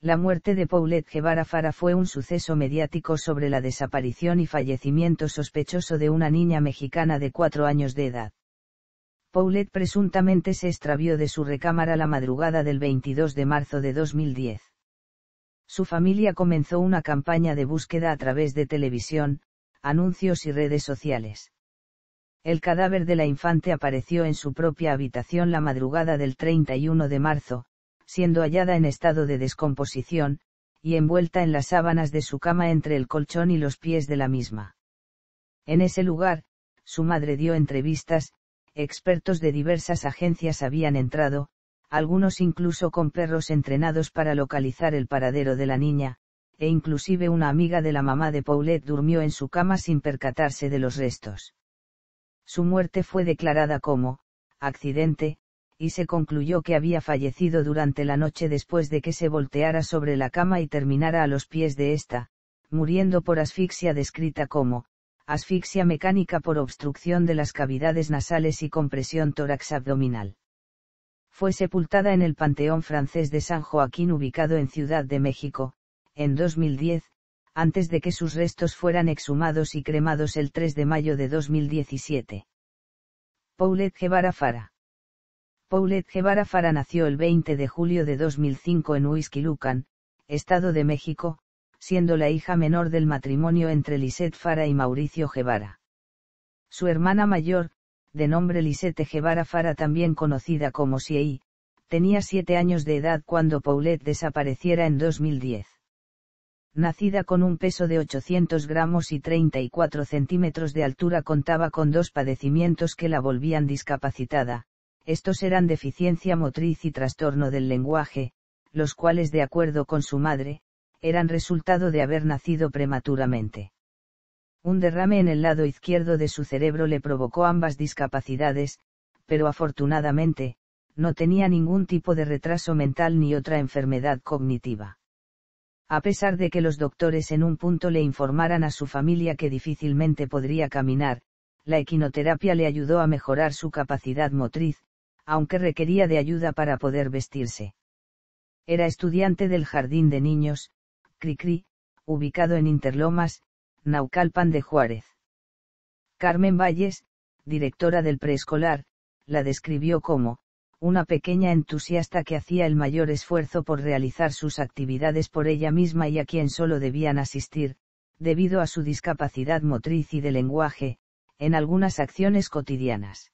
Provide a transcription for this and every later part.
la muerte de Paulette Guevara Fara fue un suceso mediático sobre la desaparición y fallecimiento sospechoso de una niña mexicana de cuatro años de edad. Paulette presuntamente se extravió de su recámara la madrugada del 22 de marzo de 2010. Su familia comenzó una campaña de búsqueda a través de televisión, anuncios y redes sociales. El cadáver de la infante apareció en su propia habitación la madrugada del 31 de marzo, siendo hallada en estado de descomposición, y envuelta en las sábanas de su cama entre el colchón y los pies de la misma. En ese lugar, su madre dio entrevistas, expertos de diversas agencias habían entrado, algunos incluso con perros entrenados para localizar el paradero de la niña, e inclusive una amiga de la mamá de Paulette durmió en su cama sin percatarse de los restos. Su muerte fue declarada como accidente, y se concluyó que había fallecido durante la noche después de que se volteara sobre la cama y terminara a los pies de ésta, muriendo por asfixia descrita como, asfixia mecánica por obstrucción de las cavidades nasales y compresión tórax abdominal. Fue sepultada en el Panteón francés de San Joaquín ubicado en Ciudad de México, en 2010, antes de que sus restos fueran exhumados y cremados el 3 de mayo de 2017. Paulette Guevara Fara Paulette Guevara Fara nació el 20 de julio de 2005 en Huizquilucan, Estado de México, siendo la hija menor del matrimonio entre Lisette Fara y Mauricio Guevara. Su hermana mayor, de nombre Lisette Guevara Fara también conocida como Siei, tenía siete años de edad cuando Paulette desapareciera en 2010. Nacida con un peso de 800 gramos y 34 centímetros de altura contaba con dos padecimientos que la volvían discapacitada, estos eran deficiencia motriz y trastorno del lenguaje, los cuales de acuerdo con su madre, eran resultado de haber nacido prematuramente. Un derrame en el lado izquierdo de su cerebro le provocó ambas discapacidades, pero afortunadamente, no tenía ningún tipo de retraso mental ni otra enfermedad cognitiva. A pesar de que los doctores en un punto le informaran a su familia que difícilmente podría caminar, la equinoterapia le ayudó a mejorar su capacidad motriz, aunque requería de ayuda para poder vestirse. Era estudiante del Jardín de Niños, Cricri, ubicado en Interlomas, Naucalpan de Juárez. Carmen Valles, directora del preescolar, la describió como, una pequeña entusiasta que hacía el mayor esfuerzo por realizar sus actividades por ella misma y a quien solo debían asistir, debido a su discapacidad motriz y de lenguaje, en algunas acciones cotidianas.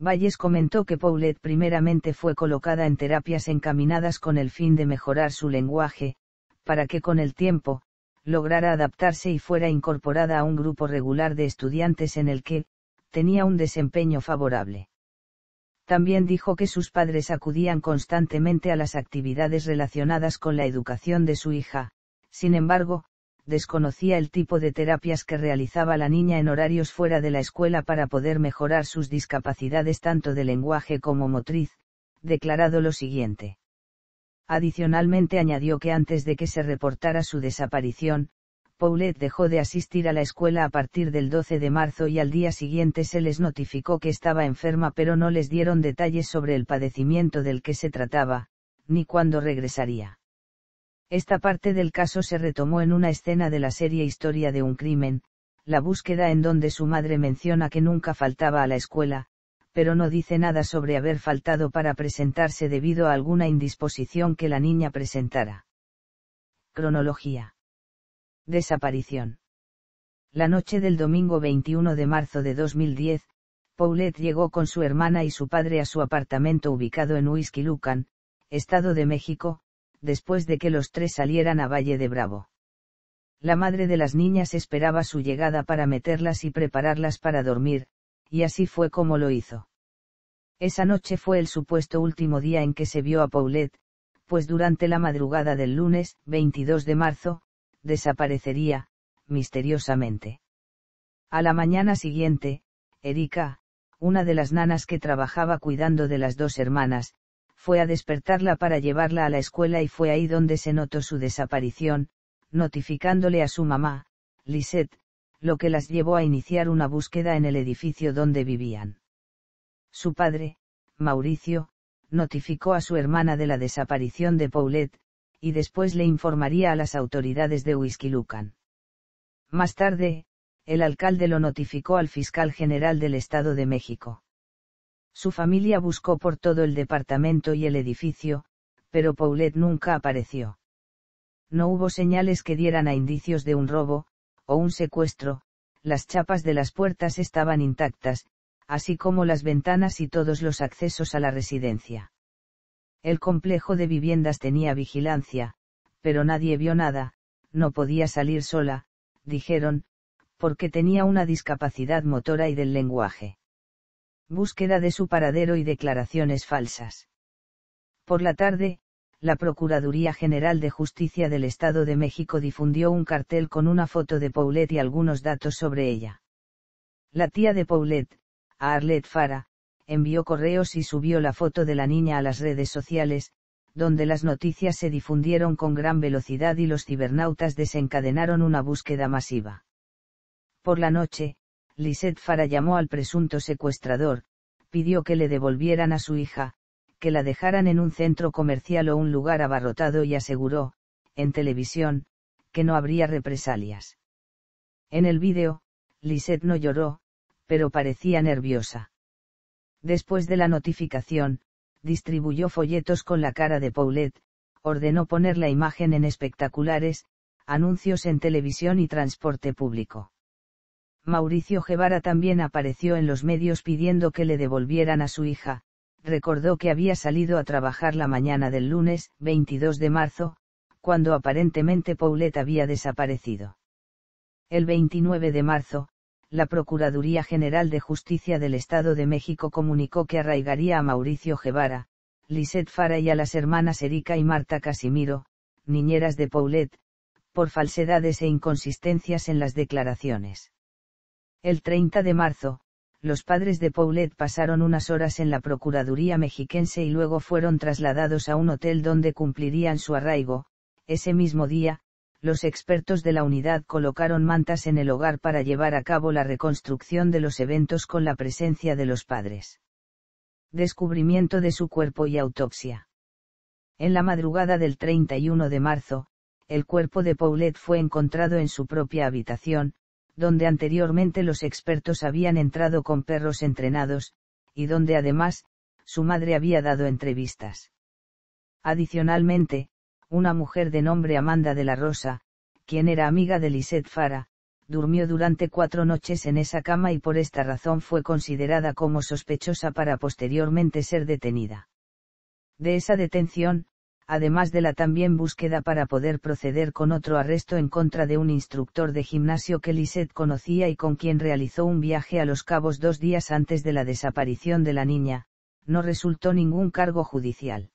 Valles comentó que Paulette primeramente fue colocada en terapias encaminadas con el fin de mejorar su lenguaje, para que con el tiempo, lograra adaptarse y fuera incorporada a un grupo regular de estudiantes en el que, tenía un desempeño favorable. También dijo que sus padres acudían constantemente a las actividades relacionadas con la educación de su hija, sin embargo, desconocía el tipo de terapias que realizaba la niña en horarios fuera de la escuela para poder mejorar sus discapacidades tanto de lenguaje como motriz, declarado lo siguiente. Adicionalmente añadió que antes de que se reportara su desaparición, Paulette dejó de asistir a la escuela a partir del 12 de marzo y al día siguiente se les notificó que estaba enferma pero no les dieron detalles sobre el padecimiento del que se trataba, ni cuándo regresaría. Esta parte del caso se retomó en una escena de la serie Historia de un crimen, la búsqueda en donde su madre menciona que nunca faltaba a la escuela, pero no dice nada sobre haber faltado para presentarse debido a alguna indisposición que la niña presentara. Cronología. Desaparición. La noche del domingo 21 de marzo de 2010, Paulette llegó con su hermana y su padre a su apartamento ubicado en Huizquilucan, Estado de México, después de que los tres salieran a Valle de Bravo. La madre de las niñas esperaba su llegada para meterlas y prepararlas para dormir, y así fue como lo hizo. Esa noche fue el supuesto último día en que se vio a Paulette, pues durante la madrugada del lunes, 22 de marzo, desaparecería, misteriosamente. A la mañana siguiente, Erika, una de las nanas que trabajaba cuidando de las dos hermanas, fue a despertarla para llevarla a la escuela y fue ahí donde se notó su desaparición, notificándole a su mamá, Lisette, lo que las llevó a iniciar una búsqueda en el edificio donde vivían. Su padre, Mauricio, notificó a su hermana de la desaparición de Paulette, y después le informaría a las autoridades de Huizquilucan. Más tarde, el alcalde lo notificó al fiscal general del Estado de México. Su familia buscó por todo el departamento y el edificio, pero Paulette nunca apareció. No hubo señales que dieran a indicios de un robo, o un secuestro, las chapas de las puertas estaban intactas, así como las ventanas y todos los accesos a la residencia. El complejo de viviendas tenía vigilancia, pero nadie vio nada, no podía salir sola, dijeron, porque tenía una discapacidad motora y del lenguaje búsqueda de su paradero y declaraciones falsas. Por la tarde, la Procuraduría General de Justicia del Estado de México difundió un cartel con una foto de Paulette y algunos datos sobre ella. La tía de Paulette, Arlette Fara, envió correos y subió la foto de la niña a las redes sociales, donde las noticias se difundieron con gran velocidad y los cibernautas desencadenaron una búsqueda masiva. Por la noche, Lisette Fara llamó al presunto secuestrador, pidió que le devolvieran a su hija, que la dejaran en un centro comercial o un lugar abarrotado y aseguró, en televisión, que no habría represalias. En el vídeo, Lisette no lloró, pero parecía nerviosa. Después de la notificación, distribuyó folletos con la cara de Paulette, ordenó poner la imagen en espectaculares, anuncios en televisión y transporte público. Mauricio Guevara también apareció en los medios pidiendo que le devolvieran a su hija, recordó que había salido a trabajar la mañana del lunes, 22 de marzo, cuando aparentemente Paulette había desaparecido. El 29 de marzo, la Procuraduría General de Justicia del Estado de México comunicó que arraigaría a Mauricio Guevara, Lisette Fara y a las hermanas Erika y Marta Casimiro, niñeras de Paulette, por falsedades e inconsistencias en las declaraciones. El 30 de marzo, los padres de Paulette pasaron unas horas en la Procuraduría mexiquense y luego fueron trasladados a un hotel donde cumplirían su arraigo. Ese mismo día, los expertos de la unidad colocaron mantas en el hogar para llevar a cabo la reconstrucción de los eventos con la presencia de los padres. Descubrimiento de su cuerpo y autopsia. En la madrugada del 31 de marzo, el cuerpo de Paulette fue encontrado en su propia habitación, donde anteriormente los expertos habían entrado con perros entrenados, y donde además, su madre había dado entrevistas. Adicionalmente, una mujer de nombre Amanda de la Rosa, quien era amiga de Lisette Fara, durmió durante cuatro noches en esa cama y por esta razón fue considerada como sospechosa para posteriormente ser detenida. De esa detención, además de la también búsqueda para poder proceder con otro arresto en contra de un instructor de gimnasio que Lisette conocía y con quien realizó un viaje a los cabos dos días antes de la desaparición de la niña, no resultó ningún cargo judicial.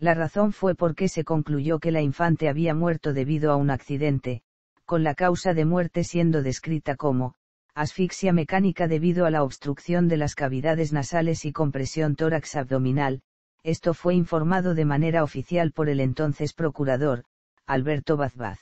La razón fue porque se concluyó que la infante había muerto debido a un accidente, con la causa de muerte siendo descrita como, asfixia mecánica debido a la obstrucción de las cavidades nasales y compresión tórax abdominal, esto fue informado de manera oficial por el entonces procurador, Alberto Bazbaz.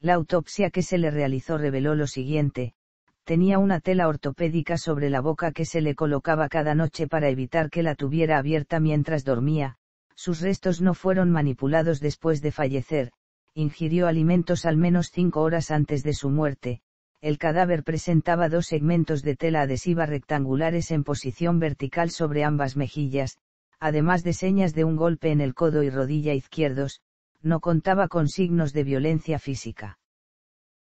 La autopsia que se le realizó reveló lo siguiente, tenía una tela ortopédica sobre la boca que se le colocaba cada noche para evitar que la tuviera abierta mientras dormía, sus restos no fueron manipulados después de fallecer, ingirió alimentos al menos cinco horas antes de su muerte, el cadáver presentaba dos segmentos de tela adhesiva rectangulares en posición vertical sobre ambas mejillas, además de señas de un golpe en el codo y rodilla izquierdos, no contaba con signos de violencia física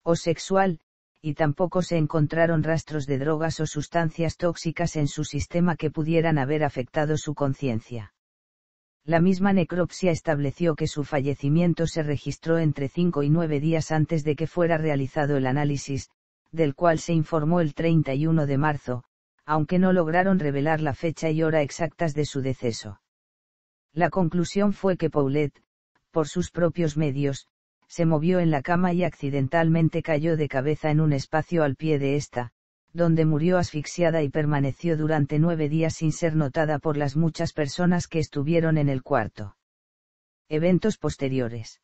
o sexual, y tampoco se encontraron rastros de drogas o sustancias tóxicas en su sistema que pudieran haber afectado su conciencia. La misma necropsia estableció que su fallecimiento se registró entre cinco y nueve días antes de que fuera realizado el análisis, del cual se informó el 31 de marzo, aunque no lograron revelar la fecha y hora exactas de su deceso. La conclusión fue que Paulette, por sus propios medios, se movió en la cama y accidentalmente cayó de cabeza en un espacio al pie de ésta, donde murió asfixiada y permaneció durante nueve días sin ser notada por las muchas personas que estuvieron en el cuarto. Eventos posteriores.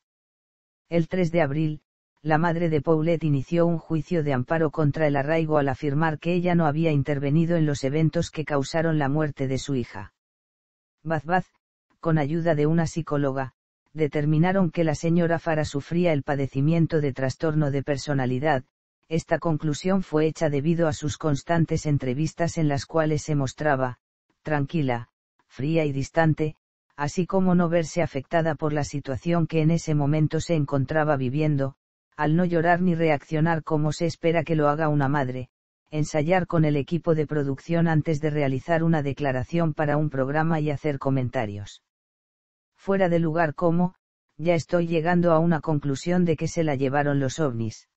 El 3 de abril, la madre de Paulette inició un juicio de amparo contra el arraigo al afirmar que ella no había intervenido en los eventos que causaron la muerte de su hija. Bazbaz, con ayuda de una psicóloga, determinaron que la señora Fara sufría el padecimiento de trastorno de personalidad, esta conclusión fue hecha debido a sus constantes entrevistas en las cuales se mostraba, tranquila, fría y distante, así como no verse afectada por la situación que en ese momento se encontraba viviendo, al no llorar ni reaccionar como se espera que lo haga una madre, ensayar con el equipo de producción antes de realizar una declaración para un programa y hacer comentarios. Fuera de lugar como, ya estoy llegando a una conclusión de que se la llevaron los ovnis.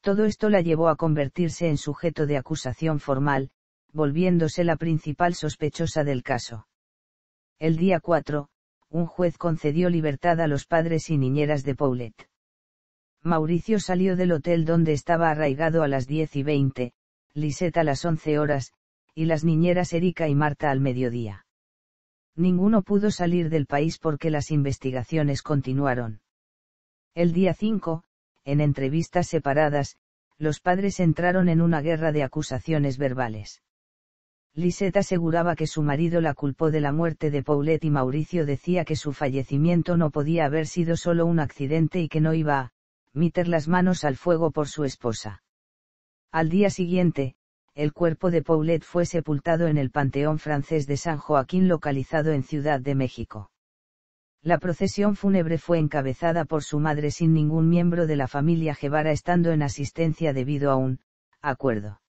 Todo esto la llevó a convertirse en sujeto de acusación formal, volviéndose la principal sospechosa del caso. El día 4, un juez concedió libertad a los padres y niñeras de Paulette. Mauricio salió del hotel donde estaba arraigado a las 10 y 20, Liseta a las 11 horas, y las niñeras Erika y Marta al mediodía. Ninguno pudo salir del país porque las investigaciones continuaron. El día 5, en entrevistas separadas, los padres entraron en una guerra de acusaciones verbales. Liseta aseguraba que su marido la culpó de la muerte de Paulette y Mauricio decía que su fallecimiento no podía haber sido solo un accidente y que no iba meter las manos al fuego por su esposa. Al día siguiente, el cuerpo de Paulette fue sepultado en el Panteón francés de San Joaquín localizado en Ciudad de México. La procesión fúnebre fue encabezada por su madre sin ningún miembro de la familia Guevara estando en asistencia debido a un acuerdo.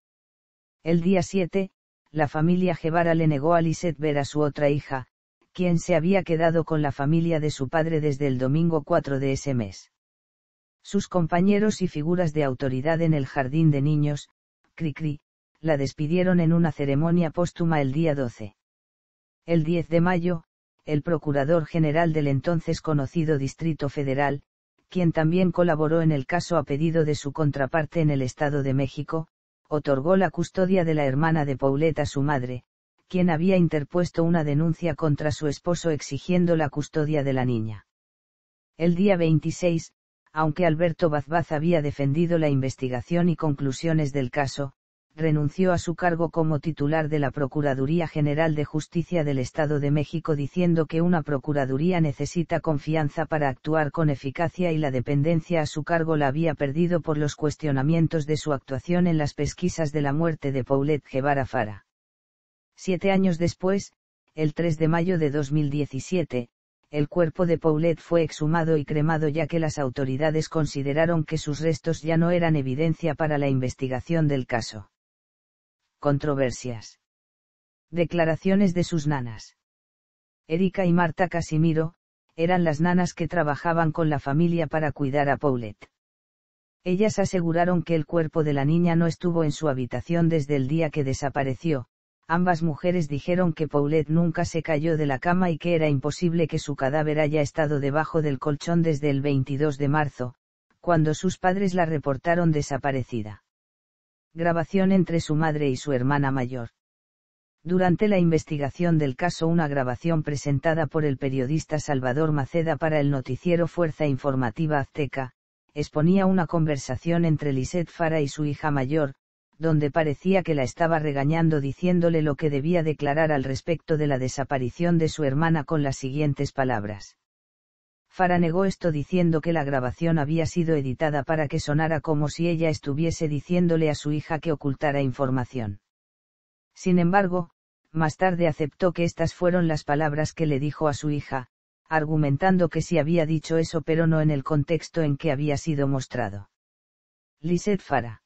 El día 7, la familia Guevara le negó a Lisette ver a su otra hija, quien se había quedado con la familia de su padre desde el domingo 4 de ese mes sus compañeros y figuras de autoridad en el jardín de niños, Cricri, la despidieron en una ceremonia póstuma el día 12. El 10 de mayo, el procurador general del entonces conocido Distrito Federal, quien también colaboró en el caso a pedido de su contraparte en el Estado de México, otorgó la custodia de la hermana de Paulette a su madre, quien había interpuesto una denuncia contra su esposo exigiendo la custodia de la niña. El día 26, aunque Alberto Bazbaz había defendido la investigación y conclusiones del caso, renunció a su cargo como titular de la Procuraduría General de Justicia del Estado de México diciendo que una Procuraduría necesita confianza para actuar con eficacia y la dependencia a su cargo la había perdido por los cuestionamientos de su actuación en las pesquisas de la muerte de Paulette Guevara Fara. Siete años después, el 3 de mayo de 2017, el cuerpo de Paulette fue exhumado y cremado ya que las autoridades consideraron que sus restos ya no eran evidencia para la investigación del caso. Controversias. Declaraciones de sus nanas. Erika y Marta Casimiro, eran las nanas que trabajaban con la familia para cuidar a Paulette. Ellas aseguraron que el cuerpo de la niña no estuvo en su habitación desde el día que desapareció, ambas mujeres dijeron que Paulette nunca se cayó de la cama y que era imposible que su cadáver haya estado debajo del colchón desde el 22 de marzo, cuando sus padres la reportaron desaparecida. Grabación entre su madre y su hermana mayor. Durante la investigación del caso una grabación presentada por el periodista Salvador Maceda para el noticiero Fuerza Informativa Azteca, exponía una conversación entre Lisette Fara y su hija mayor, donde parecía que la estaba regañando diciéndole lo que debía declarar al respecto de la desaparición de su hermana con las siguientes palabras. Fara negó esto diciendo que la grabación había sido editada para que sonara como si ella estuviese diciéndole a su hija que ocultara información. Sin embargo, más tarde aceptó que estas fueron las palabras que le dijo a su hija, argumentando que sí había dicho eso pero no en el contexto en que había sido mostrado. Lisette Fara.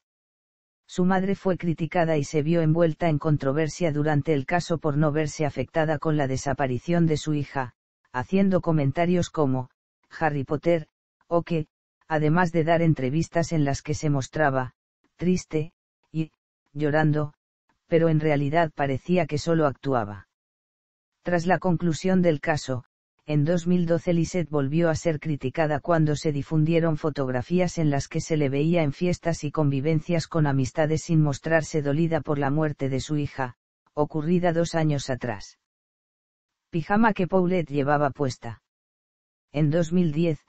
Su madre fue criticada y se vio envuelta en controversia durante el caso por no verse afectada con la desaparición de su hija, haciendo comentarios como, Harry Potter, o que, además de dar entrevistas en las que se mostraba, triste, y, llorando, pero en realidad parecía que solo actuaba. Tras la conclusión del caso, en 2012 Lisette volvió a ser criticada cuando se difundieron fotografías en las que se le veía en fiestas y convivencias con amistades sin mostrarse dolida por la muerte de su hija, ocurrida dos años atrás. Pijama que Paulette llevaba puesta. En 2010,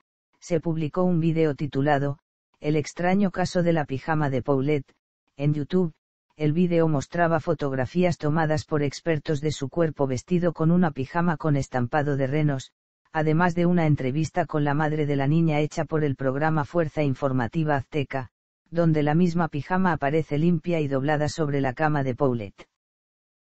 se publicó un vídeo titulado, El extraño caso de la pijama de Paulette, en YouTube, el vídeo mostraba fotografías tomadas por expertos de su cuerpo vestido con una pijama con estampado de renos, además de una entrevista con la madre de la niña hecha por el programa Fuerza Informativa Azteca, donde la misma pijama aparece limpia y doblada sobre la cama de Paulette.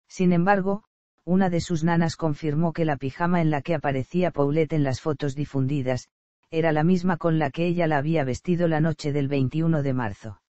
Sin embargo, una de sus nanas confirmó que la pijama en la que aparecía Paulette en las fotos difundidas, era la misma con la que ella la había vestido la noche del 21 de marzo.